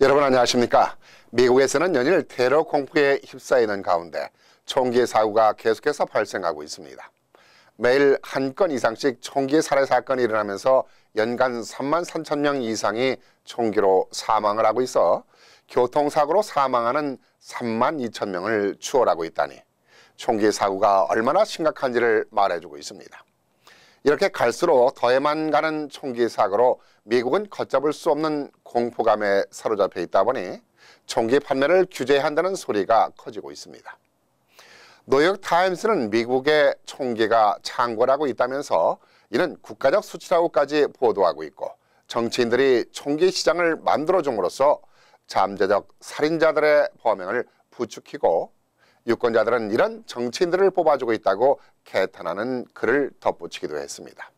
여러분 안녕하십니까? 미국에서는 연일 테러 공포에 휩싸이는 가운데 총기 사고가 계속해서 발생하고 있습니다. 매일 한 건 이상씩 총기 살해 사건이 일어나면서 연간 3만 3천 명 이상이 총기로 사망을 하고 있어 교통사고로 사망하는 3만 2천 명을 추월하고 있다니 총기 사고가 얼마나 심각한지를 말해주고 있습니다. 이렇게 갈수록 더해만 가는 총기 사고로 미국은 걷잡을 수 없는 공포감에 사로잡혀 있다 보니 총기 판매를 규제한다는 소리가 커지고 있습니다. 노역 타임스는 미국의 총기가 창궐하고 있다면서 이는 국가적 수치라고까지 보도하고 있고 정치인들이 총기 시장을 만들어줌으로써 잠재적 살인자들의 범행을 부추기고 유권자들은 이런 정치인들을 뽑아주고 있다고 개탄하는 글을 덧붙이기도 했습니다.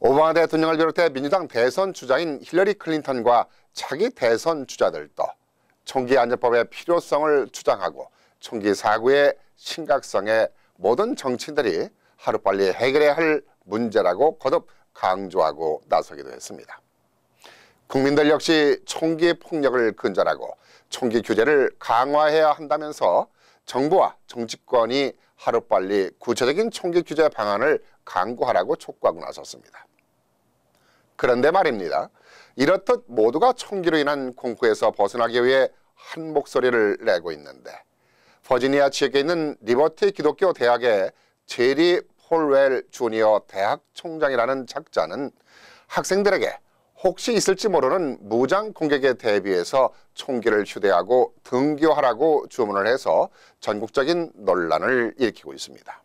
오바마 대통령을 비롯해 민주당 대선 주자인 힐러리 클린턴과 자기 대선 주자들도 총기 안전법의 필요성을 주장하고 총기 사고의 심각성에 모든 정치인들이 하루빨리 해결해야 할 문제라고 거듭 강조하고 나서기도 했습니다. 국민들 역시 총기 폭력을 근절하고 총기 규제를 강화해야 한다면서 정부와 정치권이 하루빨리 구체적인 총기 규제 방안을 강구하라고 촉구하고 나섰습니다. 그런데 말입니다. 이렇듯 모두가 총기로 인한 공포에서 벗어나기 위해 한 목소리를 내고 있는데 버지니아 지역에 있는 리버티 기독교 대학의 제리 폴 웰 주니어 대학 총장이라는 작자는 학생들에게 혹시 있을지 모르는 무장 공격에 대비해서 총기를 휴대하고 등교하라고 주문을 해서 전국적인 논란을 일으키고 있습니다.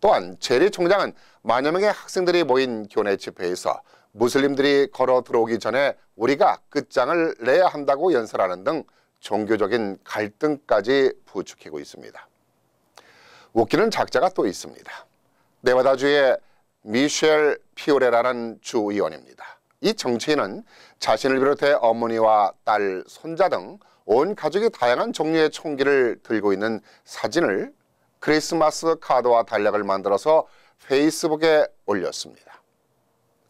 또한 제리 총장은 만여 명의 학생들이 모인 교내 집회에서 무슬림들이 걸어 들어오기 전에 우리가 끝장을 내야 한다고 연설하는 등 종교적인 갈등까지 부추기고 있습니다. 웃기는 작자가 또 있습니다. 네바다주의 미셸 피오레라는 주의원입니다. 이 정치인은 자신을 비롯해 어머니와 딸, 손자 등 온 가족이 다양한 종류의 총기를 들고 있는 사진을 크리스마스 카드와 달력을 만들어서 페이스북에 올렸습니다.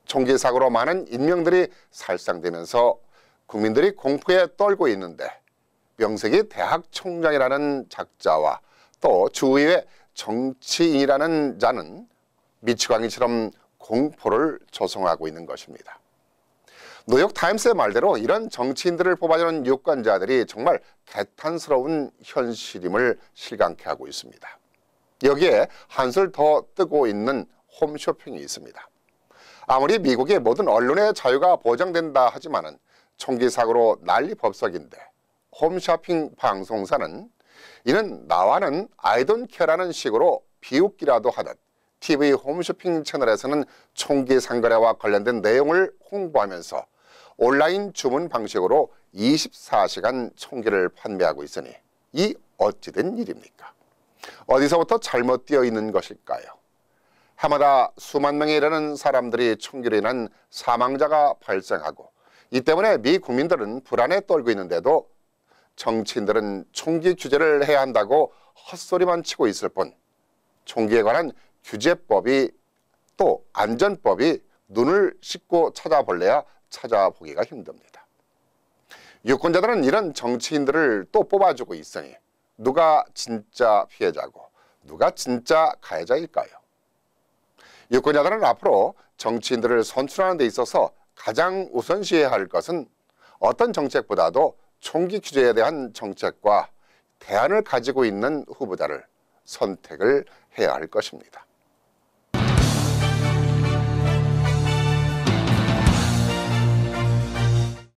총기 사고로 많은 인명들이 살상되면서 국민들이 공포에 떨고 있는데 명색이 대학 총장이라는 작자와 또 주위의 정치인이라는 자는 미치광이처럼 공포를 조성하고 있는 것입니다. 뉴욕 타임스의 말대로 이런 정치인들을 뽑아주는 유권자들이 정말 개탄스러운 현실임을 실감케 하고 있습니다. 여기에 한술 더 뜨고 있는 홈쇼핑이 있습니다. 아무리 미국의 모든 언론의 자유가 보장된다 하지만 총기 사고로 난리 법석인데 홈쇼핑 방송사는 이는 나와는 아이돈케라는 식으로 비웃기라도 하듯 TV 홈쇼핑 채널에서는 총기 상거래와 관련된 내용을 홍보하면서 온라인 주문 방식으로 24시간 총기를 판매하고 있으니 이 어찌된 일입니까? 어디서부터 잘못되어 있는 것일까요? 해마다 수만 명에 이르는 사람들이 총기로 인한 사망자가 발생하고 이 때문에 미 국민들은 불안에 떨고 있는데도 정치인들은 총기 규제를 해야 한다고 헛소리만 치고 있을 뿐 총기에 관한 규제법이 또 안전법이 눈을 씻고 찾아볼래야 찾아보기가 힘듭니다. 유권자들은 이런 정치인들을 또 뽑아주고 있으니 누가 진짜 피해자고 누가 진짜 가해자일까요? 유권자들은 앞으로 정치인들을 선출하는 데 있어서 가장 우선시해야 할 것은 어떤 정책보다도 총기 규제에 대한 정책과 대안을 가지고 있는 후보자를 선택을 해야 할 것입니다.